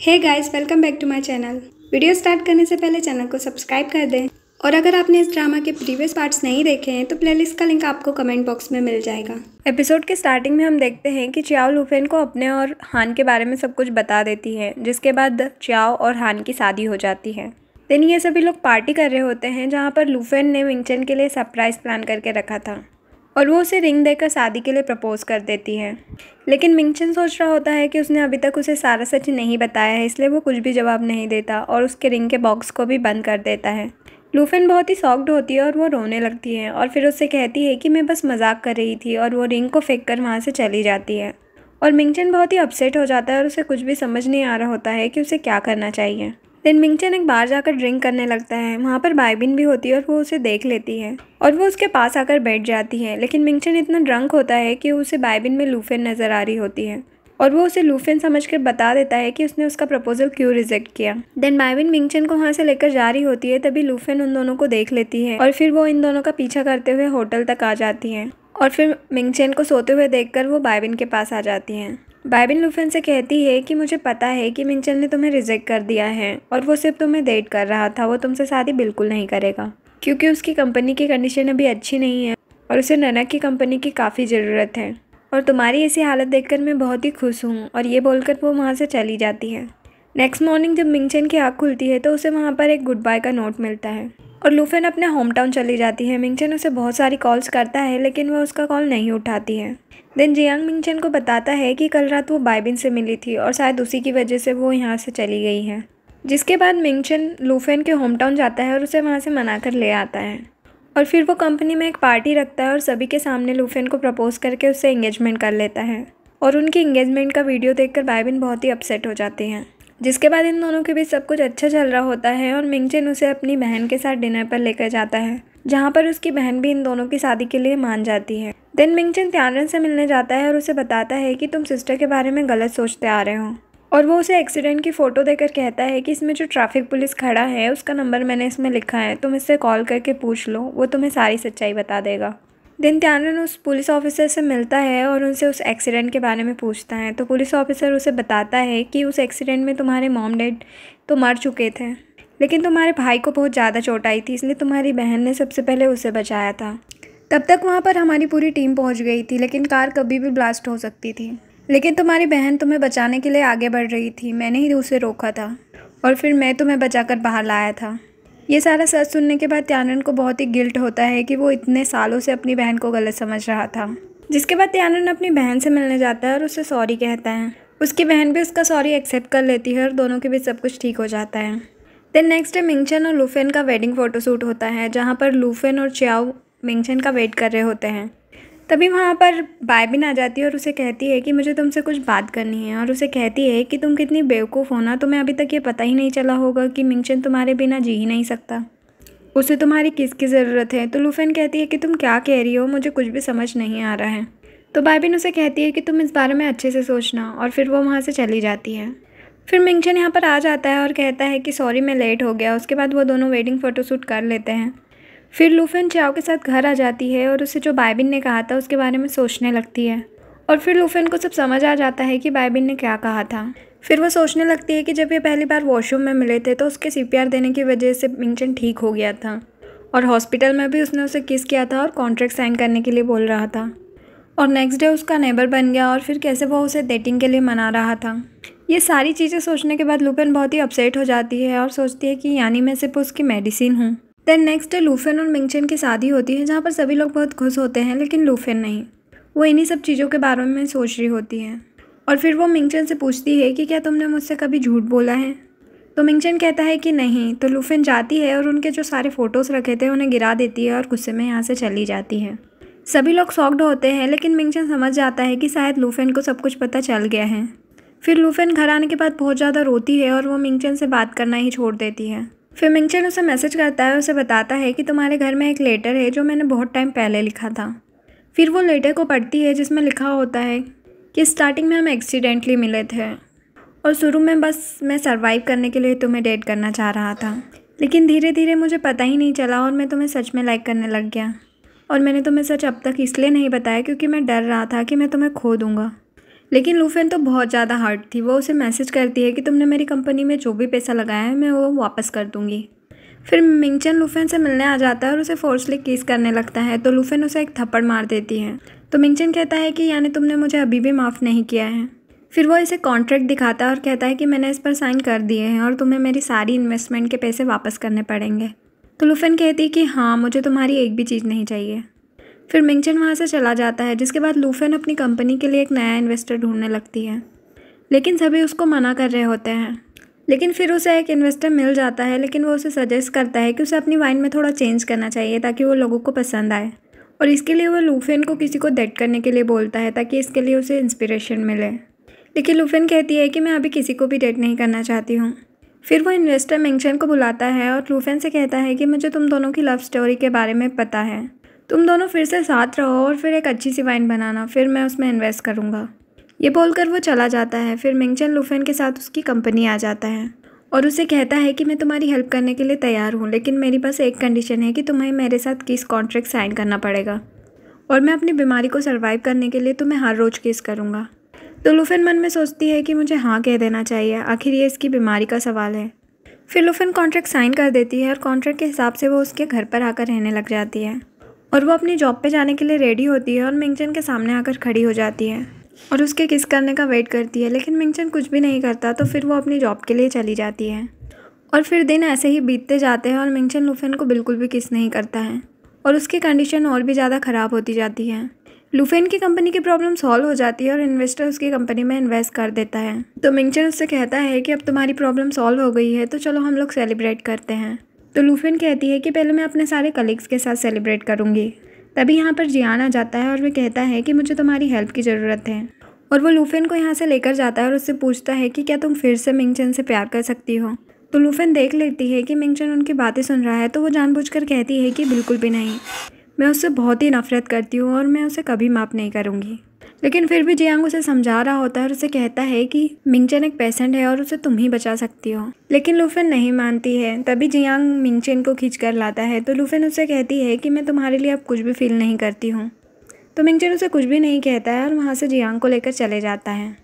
hey guys welcome back to my channel video start करने से पहले चैनल को सब्सक्राइब कर दें और अगर आपने इस ड्रामा के प्रीवियस पार्ट्स नहीं देखे हैं तो प्लेलिस्ट का लिंक आपको कमेंट बॉक्स में मिल जाएगा एपिसोड के स्टार्टिंग में हम देखते हैं कि चियाओ लुफेन को अपने और हान के बारे में सब कुछ बता देती है जिसके बाद चियाओ और हान की शादी हो जाती है दिन ये सभी लोग पार्टी कर रहे होते हैं जहाँ पर लुफेन ने विंगचन के लिए सरप्राइज़ प्लान करके रखा था और वो उसे रिंग देकर शादी के लिए प्रपोज़ कर देती है लेकिन मिंगचन सोच रहा होता है कि उसने अभी तक उसे सारा सच नहीं बताया है इसलिए वो कुछ भी जवाब नहीं देता और उसके रिंग के बॉक्स को भी बंद कर देता है लूफिन बहुत ही सॉफ्ट होती है और वो रोने लगती है और फिर उससे कहती है कि मैं बस मजाक कर रही थी और वो रिंग को फेंक कर वहाँ से चली जाती है और मिंगचन बहुत ही अपसेट हो जाता है और उसे कुछ भी समझ नहीं आ रहा होता है कि उसे क्या करना चाहिए देन मिंगचन एक बार जाकर ड्रिंक करने लगता है वहाँ पर बाइबिन भी होती है और वो उसे देख लेती है और वो उसके पास आकर बैठ जाती है लेकिन मिंगचन इतना ड्रंक होता है कि उसे बाइबिन में लूफेन नज़र आ रही होती है और वो उसे लूफेन समझकर बता देता है कि उसने उसका प्रपोजल क्यों रिजेक्ट किया देन बाइबिन मिंगचन को वहाँ से लेकर जा रही होती है तभी लूफेन उन दोनों को देख लेती है और फिर वो इन दोनों का पीछा करते हुए होटल तक आ जाती है और फिर मिंगचेन को सोते हुए देखकर वो बाइबिन के पास आ जाती हैं बाइबिन लुफिन से कहती है कि मुझे पता है कि मिंचल ने तुम्हें रिजेक्ट कर दिया है और वो सिर्फ तुम्हें डेट कर रहा था वो तुमसे शादी बिल्कुल नहीं करेगा क्योंकि उसकी कंपनी की कंडीशन अभी अच्छी नहीं है और उसे ननक की कंपनी की काफ़ी ज़रूरत है और तुम्हारी ऐसी हालत देखकर मैं बहुत ही खुश हूँ और ये बोलकर वो वहाँ से चली जाती है नेक्स्ट मॉर्निंग जब मिंगचन की आँख खुलती है तो उसे वहाँ पर एक गुड बाय का नोट मिलता है और लूफेन अपने होम टाउन चली जाती है मिंगचेन उसे बहुत सारी कॉल्स करता है लेकिन वह उसका कॉल नहीं उठाती है देन जियांग मिंगचेन को बताता है कि कल रात वो बाइबिन से मिली थी और शायद उसी की वजह से वो यहाँ से चली गई है जिसके बाद मिंगचेन लूफेन के होम टाउन जाता है और उसे वहाँ से मना कर ले आता है और फिर वो कंपनी में एक पार्टी रखता है और सभी के सामने लूफेन को प्रपोज़ करके उससे इंगेजमेंट कर लेता है और उनकी इंगेजमेंट का वीडियो देखकर बाइबिन बहुत ही अपसेट हो जाती हैं जिसके बाद इन दोनों के बीच सब कुछ अच्छा चल रहा होता है और मिंगचेन उसे अपनी बहन के साथ डिनर पर लेकर जाता है जहाँ पर उसकी बहन भी इन दोनों की शादी के लिए मान जाती है देन मिंगचेन त्यानरन से मिलने जाता है और उसे बताता है कि तुम सिस्टर के बारे में गलत सोचते आ रहे हो और वो उसे एक्सीडेंट की फ़ोटो देकर कहता है कि इसमें जो ट्रैफिक पुलिस खड़ा है उसका नंबर मैंने इसमें लिखा है तुम इससे कॉल करके पूछ लो वो तुम्हें सारी सच्चाई बता देगा दिन त्यानन उस पुलिस ऑफिसर से मिलता है और उनसे उस एक्सीडेंट के बारे में पूछता है तो पुलिस ऑफिसर उसे बताता है कि उस एक्सीडेंट में तुम्हारे मॉम डैड तो मर चुके थे लेकिन तुम्हारे भाई को बहुत ज़्यादा चोट आई थी इसलिए तुम्हारी बहन ने सबसे पहले उसे बचाया था तब तक वहाँ पर हमारी पूरी टीम पहुँच गई थी लेकिन कार कभी भी ब्लास्ट हो सकती थी लेकिन तुम्हारी बहन तुम्हें बचाने के लिए आगे बढ़ रही थी मैंने ही उसे रोका था और फिर मैं तुम्हें बचाकर बाहर लाया था ये सारा सच सुनने के बाद त्यानन को बहुत ही गिल्ट होता है कि वो इतने सालों से अपनी बहन को गलत समझ रहा था जिसके बाद त्यानन अपनी बहन से मिलने जाता है और उससे सॉरी कहता है उसकी बहन भी उसका सॉरी एक्सेप्ट कर लेती है और दोनों के बीच सब कुछ ठीक हो जाता है देन नेक्स्ट डे मिंगचन और लूफेन का वेडिंग फ़ोटोशूट होता है जहाँ पर लूफेन और चियाओ मिंगचन का वेट कर रहे होते हैं तभी वहाँ पर बाइबिन आ जाती है और उसे कहती है कि मुझे तुमसे कुछ बात करनी है और उसे कहती है कि तुम कितनी बेवकूफ़ हो ना तुम्हें अभी तक ये पता ही नहीं चला होगा कि मिंगचन तुम्हारे बिना जी ही नहीं सकता उसे तुम्हारी किसकी ज़रूरत है तो लूफेन कहती है कि तुम क्या कह रही हो मुझे कुछ भी समझ नहीं आ रहा है तो बाइबिन उसे कहती है कि तुम इस बारे में अच्छे से सोचना और फिर वो वहाँ से चली जाती है फिर मिंगचन यहाँ पर आ जाता है और कहता है कि सॉरी मैं लेट हो गया उसके बाद वो दोनों वेडिंग फ़ोटोशूट कर लेते हैं फिर लूफेन चाओ के साथ घर आ जाती है और उसे जो बाइबिन ने कहा था उसके बारे में सोचने लगती है और फिर लूफेन को सब समझ आ जाता है कि बाइबिन ने क्या कहा था फिर वो सोचने लगती है कि जब ये पहली बार वॉशरूम में मिले थे तो उसके सी देने की वजह से मिंचन ठीक हो गया था और हॉस्पिटल में भी उसने उसे किस किया था और कॉन्ट्रैक्ट साइन करने के लिए बोल रहा था और नेक्स्ट डे उसका नेबर बन गया और फिर कैसे वो उसे डेटिंग के लिए मना रहा था ये सारी चीज़ें सोचने के बाद लुपेन बहुत ही अपसेट हो जाती है और सोचती है कि यानी मैं सिर्फ उसकी मेडिसिन हूँ देन नेक्स्ट है लूफेन और मिंगचेन की शादी होती है जहाँ पर सभी लोग बहुत खुश होते हैं लेकिन लूफेन नहीं वो इन्हीं सब चीज़ों के बारे में सोच रही होती है और फिर वो मिंगचेन से पूछती है कि क्या तुमने मुझसे कभी झूठ बोला है तो मिंगचेन कहता है कि नहीं तो लूफेन जाती है और उनके जो सारे फ़ोटोज़ रखे थे उन्हें गिरा देती है और गुस्से में यहाँ से चली जाती है सभी लोग सॉक्ड होते हैं लेकिन मिंगचेन समझ जाता है कि शायद लूफेन को सब कुछ पता चल गया है फिर लूफेन घर आने के बाद बहुत ज़्यादा रोती है और वो मिंगचेन से बात करना ही छोड़ देती है फिर मिंगचन उसे मैसेज करता है उसे बताता है कि तुम्हारे घर में एक लेटर है जो मैंने बहुत टाइम पहले लिखा था फिर वो लेटर को पढ़ती है जिसमें लिखा होता है कि स्टार्टिंग में हम एक्सीडेंटली मिले थे और शुरू में बस मैं सर्वाइव करने के लिए तुम्हें डेट करना चाह रहा था लेकिन धीरे धीरे मुझे पता ही नहीं चला और मैं तुम्हें सच में लाइक करने लग गया और मैंने तुम्हें सच अब तक इसलिए नहीं बताया क्योंकि मैं डर रहा था कि मैं तुम्हें खो दूँगा लेकिन लूफेन तो बहुत ज़्यादा हार्ड थी वो उसे मैसेज करती है कि तुमने मेरी कंपनी में जो भी पैसा लगाया है मैं वो वापस कर दूँगी फिर मिंगचन लूफेन से मिलने आ जाता है और उसे फोर्सली किस करने लगता है तो लूफेन उसे एक थप्पड़ मार देती है तो मिंगचन कहता है कि यानी तुमने मुझे अभी भी माफ़ नहीं किया है फिर वो इसे कॉन्ट्रैक्ट दिखाता है और कहता है कि मैंने इस पर साइन कर दिए हैं और तुम्हें मेरी सारी इन्वेस्टमेंट के पैसे वापस करने पड़ेंगे तो लुफेन कहती है कि हाँ मुझे तुम्हारी एक भी चीज़ नहीं चाहिए फिर मिंगचन वहाँ से चला जाता है जिसके बाद लूफेन अपनी कंपनी के लिए एक नया इन्वेस्टर ढूंढने लगती है लेकिन सभी उसको मना कर रहे होते हैं लेकिन फिर उसे एक इन्वेस्टर मिल जाता है लेकिन वो उसे सजेस्ट करता है कि उसे अपनी वाइन में थोड़ा चेंज करना चाहिए ताकि वो लोगों को पसंद आए और इसके लिए वो लूफेन को किसी को डेट करने के लिए बोलता है ताकि इसके लिए उसे इंस्पिरेशन मिले लेकिन लूफेन कहती है कि मैं अभी किसी को भी डेट नहीं करना चाहती हूँ फिर वो इन्वेस्टर मिंगचन को बुलाता है और लूफेन से कहता है कि मुझे तुम दोनों की लव स्टोरी के बारे में पता है तुम दोनों फिर से साथ रहो और फिर एक अच्छी सी वाइन बनाना फिर मैं उसमें इन्वेस्ट करूँगा ये बोलकर वो चला जाता है फिर मिंगचन लुफेन के साथ उसकी कंपनी आ जाता है और उसे कहता है कि मैं तुम्हारी हेल्प करने के लिए तैयार हूँ लेकिन मेरी पास एक कंडीशन है कि तुम्हें मेरे साथ किस कॉन्ट्रैक्ट साइन करना पड़ेगा और मैं अपनी बीमारी को सर्वाइव करने के लिए तुम्हें हर रोज़ किस करूँगा तो लुफिन मन में सोचती है कि मुझे हाँ कह देना चाहिए आखिर ये इसकी बीमारी का सवाल है फिर लुफिन कॉन्ट्रैक्ट साइन कर देती है और कॉन्ट्रैक्ट के हिसाब से वो उसके घर पर आकर रहने लग जाती है और वो अपनी जॉब पे जाने के लिए रेडी होती है और मिंगचन के सामने आकर खड़ी हो जाती है और उसके किस करने का वेट करती है लेकिन मिंगचन कुछ भी नहीं करता तो फिर वो अपनी जॉब के लिए चली जाती है और फिर दिन ऐसे ही बीतते जाते हैं और मिंगचन लुफेन को बिल्कुल भी किस नहीं करता है और उसकी कंडीशन और भी ज़्यादा ख़राब होती जाती है लुफेन की कंपनी की प्रॉब्लम सॉल्व हो जाती है और इन्वेस्टर उसकी कंपनी में इन्वेस्ट कर देता है तो मिंगचन उससे कहता है कि अब तुम्हारी प्रॉब्लम सॉल्व हो गई है तो चलो हम लोग सेलिब्रेट करते हैं तो लूफिन कहती है कि पहले मैं अपने सारे कलीग्स के साथ सेलिब्रेट करूँगी तभी यहाँ पर जियान आ जाता है और वह कहता है कि मुझे तुम्हारी हेल्प की ज़रूरत है और वो लूफिन को यहाँ से लेकर जाता है और उससे पूछता है कि क्या तुम फिर से मिंगचन से प्यार कर सकती हो तो लूफिन देख लेती है कि मिंगचन उनकी बातें सुन रहा है तो वो जानबूझकर कहती है कि बिल्कुल भी नहीं मैं उससे बहुत ही नफ़रत करती हूँ और मैं उसे कभी माफ़ नहीं करूँगी लेकिन फिर भी जियांग उसे समझा रहा होता है और उसे कहता है कि मिंगचेन एक पेशेंट है और उसे तुम ही बचा सकती हो लेकिन लुफेन नहीं मानती है तभी जियांग मिंगचेन को खींच कर लाता है तो लुफेन उसे कहती है कि मैं तुम्हारे लिए अब कुछ भी फील नहीं करती हूँ तो मिंगचेन उसे कुछ भी नहीं कहता है और वहाँ से जियांग को लेकर चले जाता है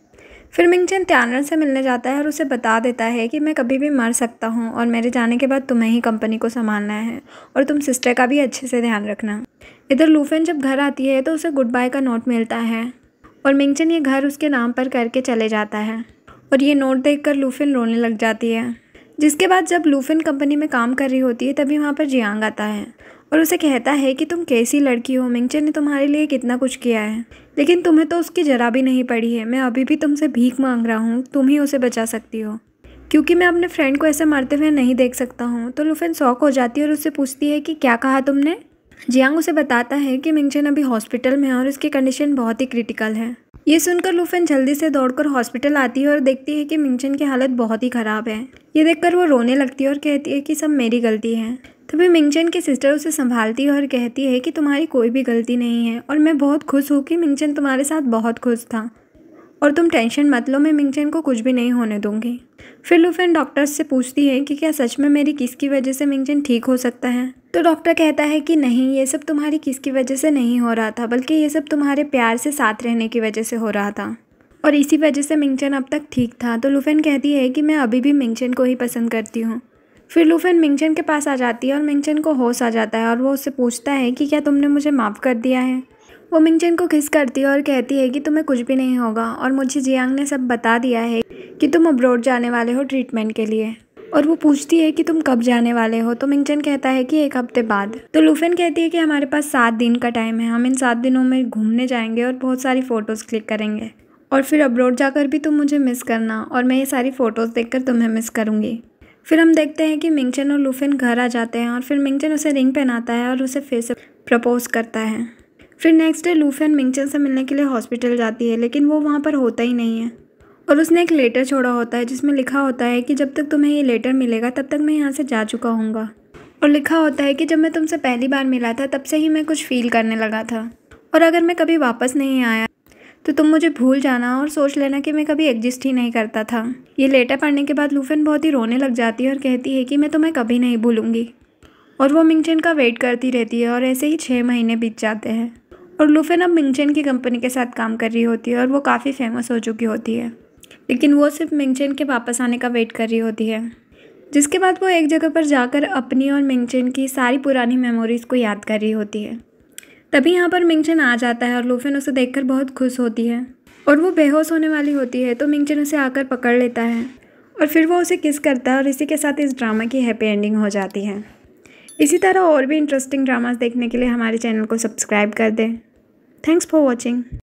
फिर मिंगचेन त्यानरन से मिलने जाता है और उसे बता देता है कि मैं कभी भी मर सकता हूँ और मेरे जाने के बाद तुम्हें ही कंपनी को संभालना है और तुम सिस्टर का भी अच्छे से ध्यान रखना इधर लूफेन जब घर आती है तो उसे गुड बाय का नोट मिलता है और मिंगचेन ये घर उसके नाम पर करके चले जाता है और ये नोट कर लूफिन रोने लग जाती है जिसके बाद जब लूफिन कंपनी में काम कर रही होती है तभी वहाँ पर जियांग आता है और उसे कहता है कि तुम कैसी लड़की हो मिंगचे ने तुम्हारे लिए कितना कुछ किया है लेकिन तुम्हें तो उसकी जरा भी नहीं पड़ी है मैं अभी भी तुमसे भीख मांग रहा हूँ तुम ही उसे बचा सकती हो क्योंकि मैं अपने फ्रेंड को ऐसे मरते हुए नहीं देख सकता हूँ तो लुफेन शौक हो जाती है और उससे पूछती है कि क्या कहा तुमने जियांग उसे बताता है कि मिंगचेन अभी हॉस्पिटल में है और उसकी कंडीशन बहुत ही क्रिटिकल है ये सुनकर लुफेन जल्दी से दौड़कर हॉस्पिटल आती है और देखती है कि मिंगचेन की हालत बहुत ही ख़राब है ये देखकर वो रोने लगती है और कहती है कि सब मेरी गलती है तभी तो मिंगचन की सिस्टर उसे संभालती है और कहती है कि तुम्हारी कोई भी गलती नहीं है और मैं बहुत खुश हूँ कि मिंगचन तुम्हारे साथ बहुत खुश था और तुम टेंशन मत लो मैं मिंगचन को कुछ भी नहीं होने दूंगी फिर लुफेन डॉक्टर से पूछती है कि क्या सच में मेरी किस की वजह से मिंगचन ठीक हो सकता है तो डॉक्टर कहता है कि नहीं ये सब तुम्हारी किस की वजह से नहीं हो रहा था बल्कि ये सब तुम्हारे प्यार से साथ रहने की वजह से हो रहा था और इसी वजह से मिंगचन अब तक ठीक था तो लुफेन कहती है कि मैं अभी भी मिंगचन को ही पसंद करती हूँ फिर लूफेन मिंगचन के पास आ जाती है और मिंगचन को होश आ जाता है और वो उससे पूछता है कि क्या तुमने मुझे माफ़ कर दिया है वो मिंगचन को किस करती है और कहती है कि तुम्हें कुछ भी नहीं होगा और मुझे जियांग ने सब बता दिया है कि तुम अब्रोड जाने वाले हो ट्रीटमेंट के लिए और वो पूछती है कि तुम कब जाने वाले हो तो मिंगचन कहता है कि एक हफ्ते बाद तो लूफेन कहती है कि हमारे पास सात दिन का टाइम है हम इन सात दिनों में घूमने जाएंगे और बहुत सारी फ़ोटोज़ क्लिक करेंगे और फिर अब्रोड जाकर भी तुम मुझे मिस करना और मैं ये सारी फ़ोटोज़ देखकर तुम्हें मिस करूँगी फिर हम देखते हैं कि मिंगचन और लूफिन घर आ जाते हैं और फिर मिंगचन उसे रिंग पहनाता है और उसे फिर से प्रपोज करता है फिर नेक्स्ट डे लूफिन मिंगचन से मिलने के लिए हॉस्पिटल जाती है लेकिन वो वहाँ पर होता ही नहीं है और उसने एक लेटर छोड़ा होता है जिसमें लिखा होता है कि जब तक तुम्हें ये लेटर मिलेगा तब तक मैं यहाँ से जा चुका हूँ और लिखा होता है कि जब मैं तुमसे पहली बार मिला था तब से ही मैं कुछ फील करने लगा था और अगर मैं कभी वापस नहीं आया तो तुम मुझे भूल जाना और सोच लेना कि मैं कभी एग्जिस्ट ही नहीं करता था ये लेटर पढ़ने के बाद लूफेन बहुत ही रोने लग जाती है और कहती है कि मैं तुम्हें कभी नहीं भूलूंगी और वो मिंगचेन का वेट करती रहती है और ऐसे ही छः महीने बीत जाते हैं और लूफेन अब मिंगचेन की कंपनी के साथ काम कर रही होती है और वो काफ़ी फेमस हो चुकी होती है लेकिन वो सिर्फ मिंगचेन के वापस आने का वेट कर रही होती है जिसके बाद वो एक जगह पर जाकर अपनी और मिंगचेन की सारी पुरानी मेमोरीज़ को याद कर रही होती है तभी यहाँ पर मिंगचेन आ जाता है और लूफेन उसे देखकर बहुत खुश होती है और वो बेहोश होने वाली होती है तो मिंगचिन उसे आकर पकड़ लेता है और फिर वो उसे किस करता है और इसी के साथ इस ड्रामा की हैप्पी एंडिंग हो जाती है इसी तरह और भी इंटरेस्टिंग ड्रामास देखने के लिए हमारे चैनल को सब्सक्राइब कर दें थैंक्स फॉर वॉचिंग